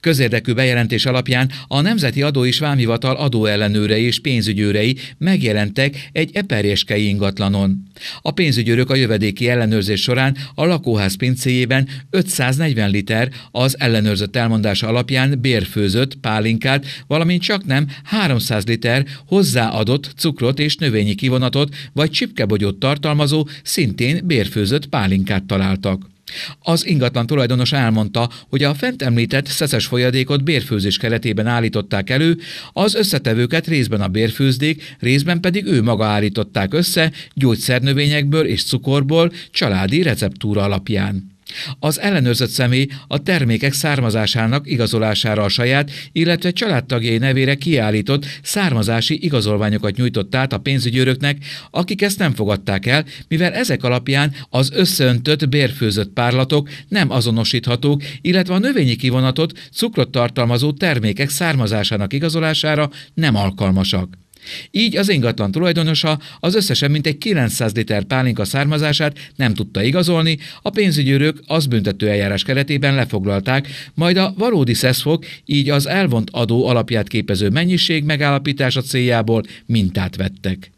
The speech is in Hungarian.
Közérdekű bejelentés alapján a Nemzeti Adó és Vámhivatal adóellenőrei és pénzügyőrei megjelentek egy eperjeskei ingatlanon. A pénzügyőrök a jövedéki ellenőrzés során a lakóház pincéjében 540 liter az ellenőrzött elmondása alapján bérfőzött pálinkát, valamint csak nem 300 liter hozzáadott cukrot és növényi kivonatot vagy csipkebogyót tartalmazó, szintén bérfőzött pálinkát találtak. Az ingatlan tulajdonos elmondta, hogy a fent említett szeszes folyadékot bérfőzés keretében állították elő, az összetevőket részben a bérfőzdék, részben pedig ő maga állították össze gyógyszernövényekből és cukorból családi receptúra alapján. Az ellenőrzött személy a termékek származásának igazolására a saját, illetve családtagjai nevére kiállított származási igazolványokat nyújtott át a pénzügyőröknek, akik ezt nem fogadták el, mivel ezek alapján az összeöntött bérfőzött párlatok nem azonosíthatók, illetve a növényi kivonatot cukrot tartalmazó termékek származásának igazolására nem alkalmasak. Így az ingatlan tulajdonosa az összesen mintegy 900 liter pálinka származását nem tudta igazolni, a pénzügyőrök az büntető eljárás keretében lefoglalták, majd a valódi szeszfok, így az elvont adó alapját képező mennyiség megállapítása céljából mintát vettek.